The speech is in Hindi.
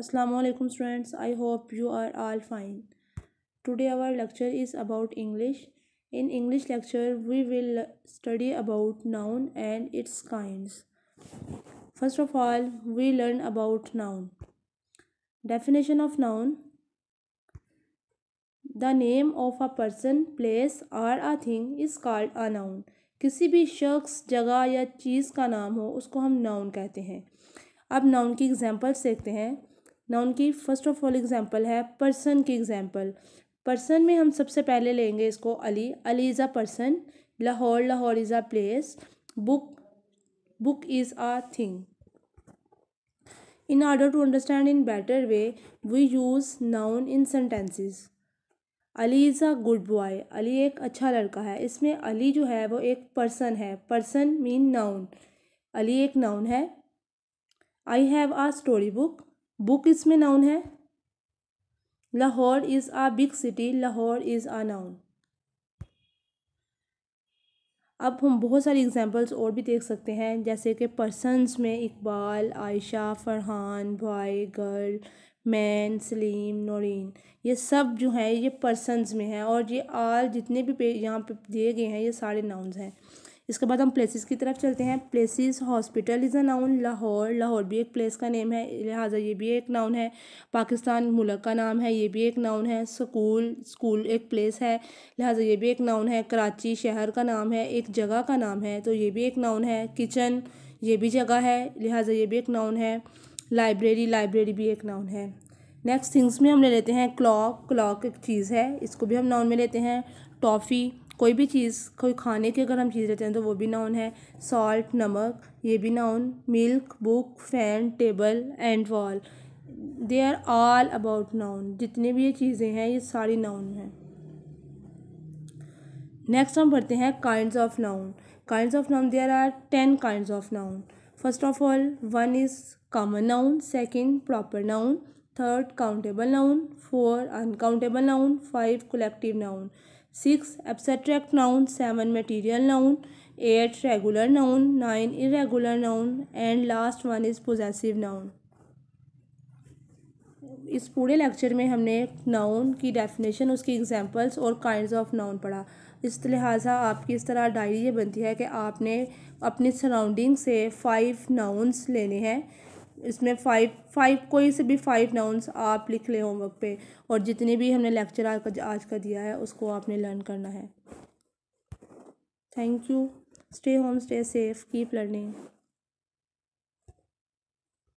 Aslam students I hope you are all fine today our lecture is about English in English lecture we will study about noun and its kind first of all we learn about noun definition of noun the name of a person place or a thing is called a noun किसी भी शख्स जगह या चीज़ का नाम हो उसको हम नाउन कहते हैं अब नाउन की एग्जाम्पल्स देखते हैं नाउन की फर्स्ट ऑफ ऑल एग्जाम्पल है पर्सन की एग्जाम्पल पर्सन में हम सबसे पहले लेंगे इसको Ali Ali is a person Lahore Lahore is a place book book is a thing in order to understand in better way we use noun in sentences Ali is a good boy Ali एक अच्छा लड़का है इसमें अली जो है वो एक पर्सन है पर्सन मीन नाउन अली एक नाउन है I have a story book book इसमें नाउन है Lahore is a big city Lahore is a noun अब हम बहुत सारी एग्जांपल्स और भी देख सकते हैं जैसे कि पर्सनस में Iqbal Ayesha Farhan boy girl man Saleem Naureen ये सब जो हैं ये पर्सनस में हैं और ये आल जितने भी यहाँ पे दिए गए हैं ये सारे नाउन्स हैं इसके बाद हम प्लेसेस की तरफ चलते हैं places hospital is a noun Lahore Lahore भी एक प्लेस का नेम है लिहाजा ये भी एक नाउन है पाकिस्तान मुल्क का नाम है ये भी एक नाउन है स्कूल स्कूल एक प्लेस है लिहाजा ये भी एक नाउन है कराची शहर का नाम है एक जगह का नाम है तो ये भी एक नाउन है किचन ये भी जगह है लिहाजा ये भी एक नाउन है लाइब्रेरी लाइब्रेरी भी एक नाउन है नेक्स्ट थिंग्स में हम ले लेते हैं क्लॉक क्लॉक एक चीज़ है इसको भी हम नाउन में लेते हैं टॉफ़ी कोई भी चीज़ कोई खाने की अगर हम चीज़ लेते हैं तो वो भी नाउन है सॉल्ट नमक ये भी noun milk book fan table and wall they are all about noun जितने भी ये चीज़ें हैं ये सारी नाउन हैं नेक्स्ट हम पढ़ते हैं kind of noun kind of noun there are ten kind of noun first of all one is common noun second proper noun third countable noun four uncountable noun five collective noun six abstract noun seven material noun eight regular noun nine irregular noun and last one is possessive noun इस पूरे लेक्चर में हमने नाउन की डेफिनेशन उसकी एग्जांपल्स और काइंड्स ऑफ नाउन पढ़ा इस लिहाजा आपकी इस तरह डायरी ये बनती है कि आपने अपनी सराउंडिंग से फाइव नाउन्स लेने हैं इसमें फाइव फाइव कोई से भी फाइव नाउंस आप लिख लें होमवर्क पे और जितने भी हमने लेक्चर आज आज का दिया है उसको आपने लर्न करना है thank you stay home stay safe keep learning